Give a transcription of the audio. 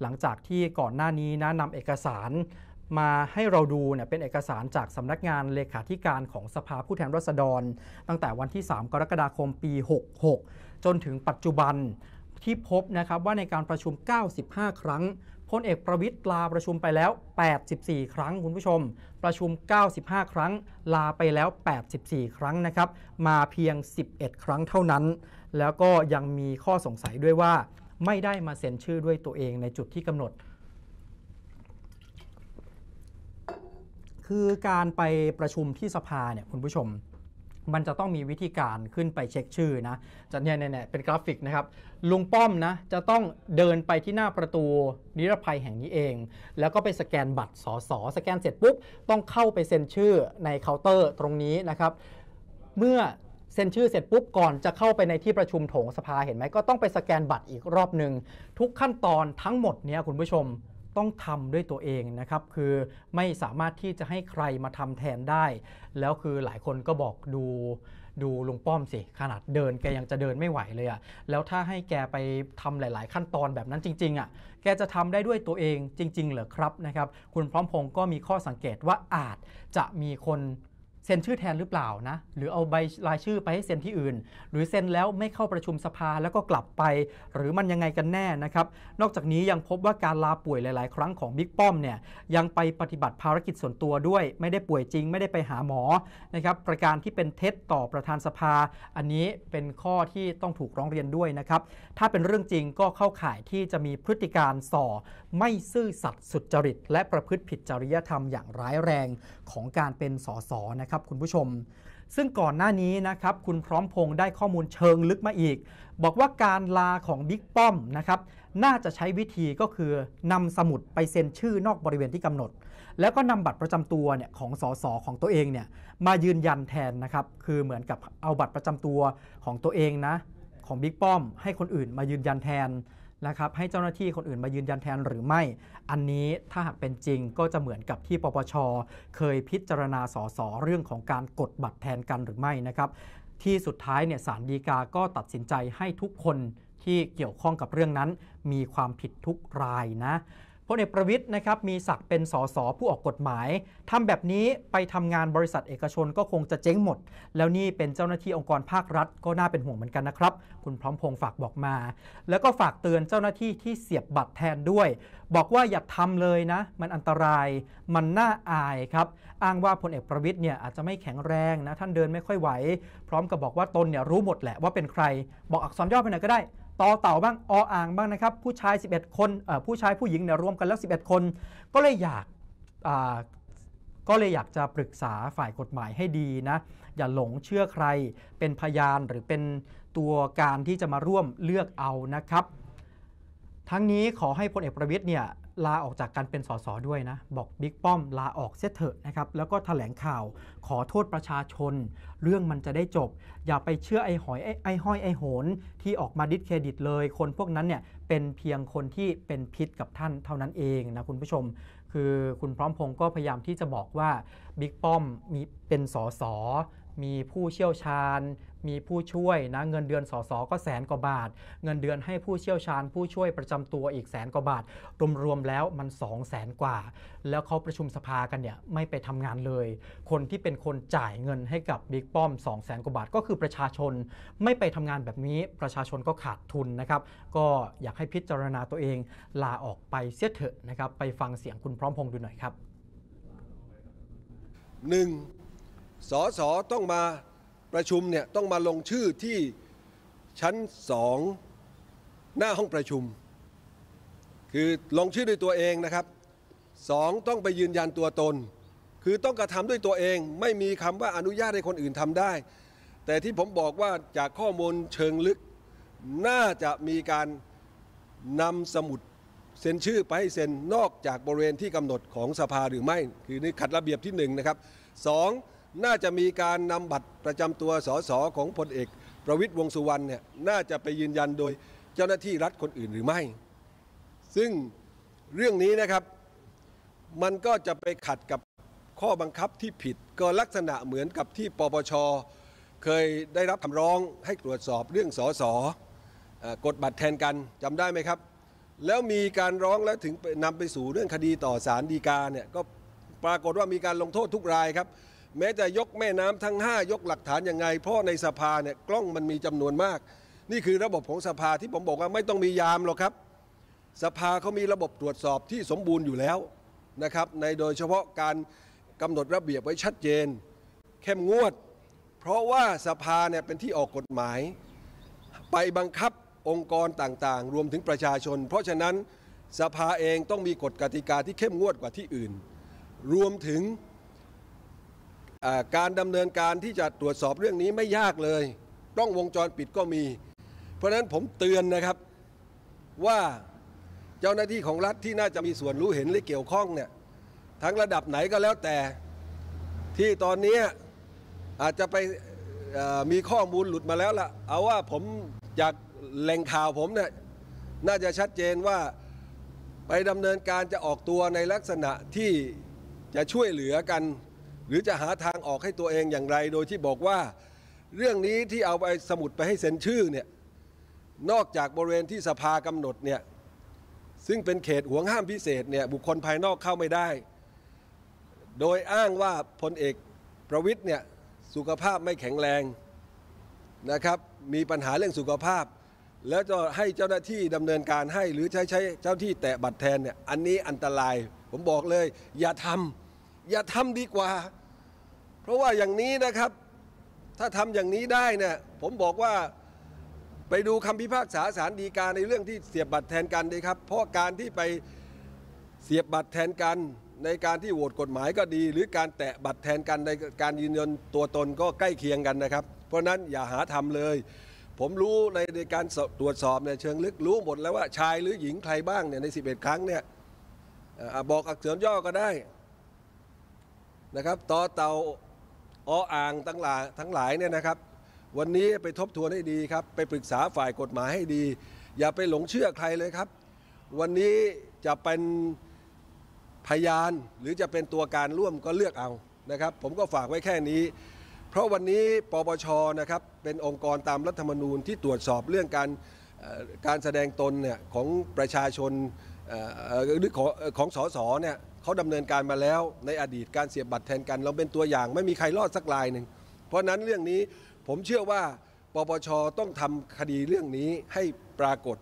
หลังจากที่ก่อนหน้านี้นะนำเอกสาร มาให้เราดูเนี่ยเป็นเอกสารจากสำนักงานเลขาธิการของสภาผู้แทนราษฎร ตั้งแต่วันที่ 3 กรกฎาคม ปี 66 จนถึงปัจจุบันที่พบนะครับว่าในการประชุม 95 ครั้งพลเอกประวิตยลาประชุมไปแล้ว 84 ครั้ง คุณผู้ชม ประชุม 95 ครั้งลาไปแล้ว 84 ครั้งนะครับมาเพียง 11 ครั้งเท่านั้น แล้วก็ยังมีข้อสงสัยด้วยว่าไม่ได้มาเซ็นชื่อด้วยตัวเองในจุดที่กำหนด คือการไปประชุมที่สภาเนี่ยคุณผู้ชม มันจะต้องมีวิธีการขึ้นไปเช็คชื่อนะจะเนี่ยเนี่ยเป็นกราฟิกนะครับ ลุงป้อมนะจะต้องเดินไปที่หน้าประตูนิรภัยแห่งนี้เอง แล้วก็ไปสแกนบัตรสอสอสแกนเสร็จปุ๊บต้องเข้าไปเซ็นชื่อในเคาน์เตอร์ตรงนี้นะครับ เมื่อเซ็นชื่อเสร็จปุ๊บก่อนจะเข้าไปในที่ประชุมโถงสภาเห็นไหมก็ต้องไปสแกนบัตรอีกรอบหนึ่งทุกขั้นตอนทั้งหมดเนี้ยคุณผู้ชมต้องทำด้วยตัวเองนะครับ คือไม่สามารถที่จะให้ใครมาทำแทนได้ แล้วคือหลายคนก็บอกดูดูลุงป้อมสิขนาดเดิน แกยังจะเดินไม่ไหวเลยอะ่ะแล้วถ้าให้แกไปทำหลาย ๆ ขั้นตอนแบบนั้นจริง ๆอะ่ะแกจะทำได้ด้วยตัวเองจริง ๆ เหรอครับนะครับ คุณพร้อมพงศ์ก็มีข้อสังเกตว่าอาจจะมีคนเซ็นชื่อแทนหรือเปล่านะ หรือเอาใบรายชื่อไปให้เซ็นที่อื่น หรือเซ็นแล้วไม่เข้าประชุมสภาแล้วก็กลับไป หรือมันยังไงกันแน่นะครับ นอกจากนี้ยังพบว่าการลาป่วยหลายๆ ครั้งของบิ๊กป้อมเนี่ย ยังไปปฏิบัติภารกิจส่วนตัวด้วย ไม่ได้ป่วยจริงไม่ได้ไปหาหมอ นะครับ ประการที่เป็นเท็จต่อประธานสภา อันนี้เป็นข้อที่ต้องถูกร้องเรียนด้วยนะครับ ถ้าเป็นเรื่องจริงก็เข้าข่ายที่จะมีพฤติการส่อไม่ซื่อสัตย์สุจริต และประพฤติผิดจริยธรรมอย่างร้ายแรงของการเป็นสสนะครับับคุณผู้ชม ซึ่งก่อนหน้านี้นะครับคุณพร้อมพงศ์ได้ข้อมูลเชิงลึกมาอีก บอกว่าการลาของบิ๊กป้อมนะครับน่าจะใช้วิธีก็คือนำสมุดไปเซ็นชื่อนอกบริเวณที่กำหนด แล้วก็นำบัตรประจำตัวเนี่ยของสสของตัวเองเนี่ยมายืนยันแทนนะครับ คือเหมือนกับเอาบัตรประจำตัวของตัวเองนะของบิ๊กป้อมให้คนอื่นมายืนยันแทนนะครับ ให้เจ้าหน้าที่คนอื่นมายืนยันแทนหรือไม่ อันนี้ถ้าหากเป็นจริงก็จะเหมือนกับที่ปปช เคยพิจารณาสสเรื่องของการกดบัตรแทนกันหรือไม่นะครับ ที่สุดท้ายเนี่ยสารดีกาก็ตัดสินใจให้ทุกคนที่เกี่ยวข้องกับเรื่องนั้น มีความผิดทุกรายนะพลเอกประวิทย์นะครับมีศักดิ์เป็นสสผู้ออกกฎหมาย ทำแบบนี้ไปทำงานบริษัทเอกชนก็คงจะเจ๊งหมด แล้วนี่เป็นเจ้าหน้าที่องค์กรภาครัฐ ก็น่าเป็นห่วงเหมือนกันนะครับ คุณพร้อมพงศ์ฝากบอกมา แล้วก็ฝากเตือนเจ้าหน้าที่ที่เสียบบัตรแทนด้วย บอกว่าอย่าทำเลยนะมันอันตรายมันน่าอายครับอ้างว่าพลเอกประวิทย์เนี่ยอาจจะไม่แข็งแรงนะท่านเดินไม่ค่อยไหวพร้อมกับบอกว่าตนเนี่ยรู้หมดแหละว่าเป็นใคร บอกอักษรย่อไปไหนก็ได้ต่อเต่าบ้าง ออ่างบ้างนะครับ ผู้ชาย11 คนผู้ชายผู้หญิงเนี่ยรวมกัน แล้ว 11 คน ก็เลยอยากก็เลยอยากจะปรึกษาฝ่ายกฎหมายให้ดีนะ อย่าหลงเชื่อใครเป็นพยานหรือเป็นตัวการที่จะมาร่วมเลือกเอานะครับ ทั้งนี้ขอให้พลเอกประวิทย์เนี่ยลาออกจากการเป็นสส ด้วยนะ บอกบิ๊กป้อมลาออกเสียเถอะนะครับ แล้วก็ถแถลงข่าวขอโทษประชาชน เรื่องมันจะได้จบ อย่าไปเชื่อไอ้หอยไอ้ไอห้อย ไอ้โหนที่ออกมาดิสเครดิตเลย คนพวกนั้นเนี่ย เป็นเพียงคนที่เป็นพิษกับท่านเท่านั้นเองนะคุณผู้ชม คือคุณพร้อมพงศ์ก็พยายามที่จะบอกว่าบิ๊กป้อมมีเป็นสสมีผู้เชี่ยวชาญ มีผู้ช่วยนะ เงินเดือนสสก็แสนกว่าบาท เงินเดือนให้ผู้เชี่ยวชาญผู้ช่วยประจำตัวอีกแสนกว่าบาท รวมๆแล้วมัน2องแสนกว่า แล้วเขาประชุมสภากันเนี่ยไม่ไปทำงานเลย คนที่เป็นคนจ่ายเงินให้กับบิ๊กป้อม2องแสนกว่าบาท ก็คือประชาชน ไม่ไปทำงานแบบนี้ประชาชนก็ขาดทุนนะครับ ก็อยากให้พิจารณาตัวเองลาออกไปเสียเถอะนะครับ ไปฟังเสียงคุณพร้อมพงษ์ดูหน่อยครับหนึ่งสสต้องมาประชุมเนี่ยต้องมาลงชื่อที่ชั้นสองหน้าห้องประชุม คือลงชื่อด้วยตัวเองนะครับสองต้องไปยืนยันตัวตน คือต้องกระทำด้วยตัวเองไม่มีคำว่าอนุญาตให้คนอื่นทำได้ แต่ที่ผมบอกว่าจากข้อมูลเชิงลึก น่าจะมีการนำสมุดเซ็นชื่อไปให้เซ็นนอกจากบริเวณที่กำหนดของสภาหรือไม่คือนี่ขัดระเบียบที่1นนะครับสองน่าจะมีการนำบัตรประจำตัวสสของพลเอก ประวิทยวงสุวรรณเนี่ยน่าจะไปยืนยันโดยเจ้าหน้าที่รัฐคนอื่นหรือไม่ ซึ่งเรื่องนี้นะครับ มันก็จะไปขัดกับข้อบังคับที่ผิดก็ลักษณะเหมือนกับที่ปปชเคยได้รับคำร้องให้ตรวจสอบเรื่องสสกดบัตรแทนกันจำได้ไหมครับ แล้วมีการร้องแล้วถึงนำไปสู่เรื่องคดีต่อศาลฎีกาเนี่ยก็ปรากฏว่ามีการลงโทษทุกรายครับแม้จะยกแม่น้ำทั้ง 5 ยกหลักฐานยังไง เพราะในสภาเนี่ยกล้องมันมีจำนวนมาก นี่คือระบบของสภาที่ผมบอกว่าไม่ต้องมียามหรอกครับ สภาเขามีระบบตรวจสอบที่สมบูรณ์อยู่แล้วนะครับ ในโดยเฉพาะการกำหนดระเบียบไว้ชัดเจน เข้มงวด เพราะว่าสภาเนี่ยเป็นที่ออกกฎหมาย ไปบังคับองค์กรต่างๆ รวมถึงประชาชน เพราะฉะนั้นสภาเองต้องมีกฎกติกาที่เข้มงวดกว่าที่อื่น รวมถึงการดำเนินการที่จะตรวจสอบเรื่องนี้ไม่ยากเลยกล้องวงจรปิดก็มี เพราะฉะนั้นผมเตือนนะครับว่าเจ้าหน้าที่ของรัฐที่น่าจะมีส่วนรู้เห็น หรือเกี่ยวข้องเนี่ยทั้งระดับไหนก็แล้วแต่ ที่ตอนนี้อาจจะไปมีข้อมูลหลุดมาแล้วล่ะเอาว่าผมจากแหล่งข่าวผมเนี่ยน่าจะชัดเจนว่าไปดำเนินการจะออกตัวในลักษณะที่จะช่วยเหลือกันหรือจะหาทางออกให้ตัวเองอย่างไร โดยที่บอกว่าเรื่องนี้ที่เอาไปสมุดไปให้เซ็นชื่อเนี่ยนอกจากบริเวณที่สภากำหนดเนี่ยซึ่งเป็นเขตห่วงห้ามพิเศษเนี่ยบุคคลภายนอกเข้าไม่ได้ โดยอ้างว่าพลเอกประวิทย์เนี่ยสุขภาพไม่แข็งแรงนะครับมีปัญหาเรื่องสุขภาพ แล้วจะให้เจ้าหน้าที่ดำเนินการให้หรือใช้ใช้เจ้าที่แตะบัตรแทนเนี่ยอันนี้อันตรายผมบอกเลยอย่าทำอย่าทำดีกว่า เพราะว่าอย่างนี้นะครับ ถ้าทำอย่างนี้ได้เนี่ย ผมบอกว่าไปดูคำพิพากษาสารดีกาในเรื่องที่เสียบบัตรแทนกันเลยครับ เพราะการที่ไปเสียบบัตรแทนกัน ในการที่โหวตกฎหมายก็ดี หรือการแตะบัตรแทนกันในการยืนยันตัวตนก็ใกล้เคียงกันนะครับ เพราะนั้นอย่าหาทำเลย ผมรู้ในในการตรวจสอบในเชิงลึกรู้หมดแล้วว่าชายหรือหญิงใครบ้างเนี่ยใน 11 ครั้งเนี่ยบอกอักษรย่อก็ได้นะครับต่อเตาออ่างทั้งหลายทั้งหลายเนี่ยนะครับ วันนี้ไปทบทวนให้ดีครับ ไปปรึกษาฝ่ายกฎหมายให้ดี อย่าไปหลงเชื่อใครเลยครับ วันนี้จะเป็นพยาน หรือจะเป็นตัวการร่วมก็เลือกเอา นะครับ ผมก็ฝากไว้แค่นี้ เพราะวันนี้ปปชนะครับ เป็นองค์กรตามรัฐธรรมนูญที่ตรวจสอบเรื่องการการแสดงตนเนี่ยของประชาชนหรือของของสสเนี่ยเขาดำเนินการมาแล้วในอดีตการเสียบบัตรแทนกัน เราเป็นตัวอย่างไม่มีใครรอดสักลายหนึ่ง เพราะนั้นเรื่องนี้ผมเชื่อว่าปปชต้องทำคดีเรื่องนี้ให้ปรากฏ